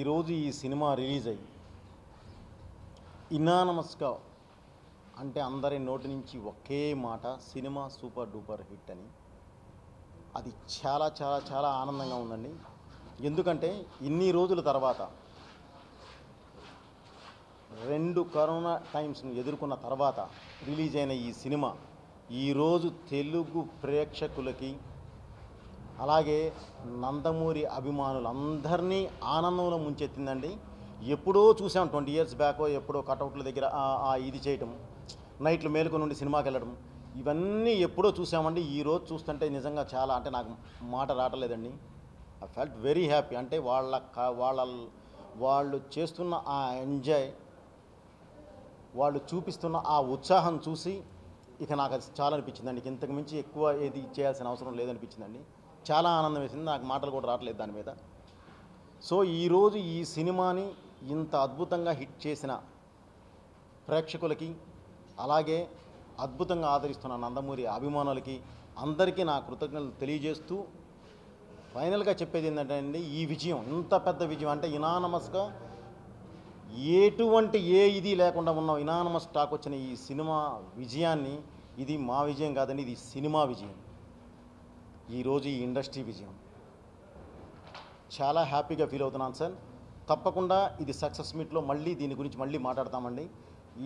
ఈరోజు ఈ cinema release అయ్యి ఇనానమస్గా అంటే అందరి నోటి నుంచి ఒకే మాట సినిమా సూపర్ డూపర్ హిట్ అని అది చాలా చాలా చాలా ఆనందంగా ఉందండి ఎందుకంటే ఇన్ని రోజుల తర్వాత రెండు కరోనా టైమ్స్ను ఎదుర్కొన్న తర్వాత రిలీజ్ అయిన ఈ సినిమా ఈరోజు తెలుగు ప్రేక్షకులకి అలాగే నందమూరి అభిమానులందరినీ ఆనందంలో ముంచెత్తిందండి ఎప్పుడో చూసాం ట్వంటీ ఇయర్స్ బ్యాక్ ఎప్పుడో కటౌట్ల దగ్గర ఇది చేయటం నైట్లు మేలుకొని నుండి సినిమాకి వెళ్ళడం ఇవన్నీ ఎప్పుడో చూసామండి ఈరోజు చూస్తుంటే నిజంగా చాలా అంటే నాకు మాట రావట్లేదండి ఐ ఫెల్ట్ వెరీ హ్యాపీ అంటే వాళ్ళ వాళ్ళ వాళ్ళు చేస్తున్న ఆ ఎంజాయ్ వాళ్ళు చూపిస్తున్న ఆ ఉత్సాహం చూసి ఇక నాకు అది చాలా అనిపించిందండి ఇంతకు మించి ఎక్కువ ఏది చేయాల్సిన అవసరం లేదనిపించిందండి చాలా ఆనందం వేసింది నాకు మాటలు కూడా రావట్లేదు దాని మీద సో ఈరోజు ఈ సినిమాని ఇంత అద్భుతంగా హిట్ చేసిన ప్రేక్షకులకి అలాగే అద్భుతంగా ఆదరిస్తున్న నందమూరి అభిమానులకి అందరికీ నా కృతజ్ఞతలు తెలియజేస్తూ ఫైనల్గా చెప్పేది ఏంటంటే అండి ఈ విజయం ఇంత పెద్ద విజయం అంటే ఇనానమస్గా ఎటువంటి ఏ ఇది లేకుండా ఉన్న ఇనానమస్ టాక్ వచ్చిన ఈ సినిమా విజయాన్ని ఇది మా విజయం కాదండి ఇది సినిమా విజయం ఈరోజు ఈ ఇండస్ట్రీ విజయం చాలా హ్యాపీగా ఫీల్ అవుతున్నాను సార్ తప్పకుండా ఇది సక్సెస్ మీట్లో మళ్ళీ దీని గురించి మళ్ళీ మాట్లాడతామండి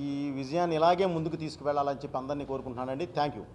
ఈ విజయాన్ని ఇలాగే ముందుకు తీసుకువెళ్ళాలని చెప్పి అందరినీ కోరుకుంటున్నానండి థ్యాంక్ యూ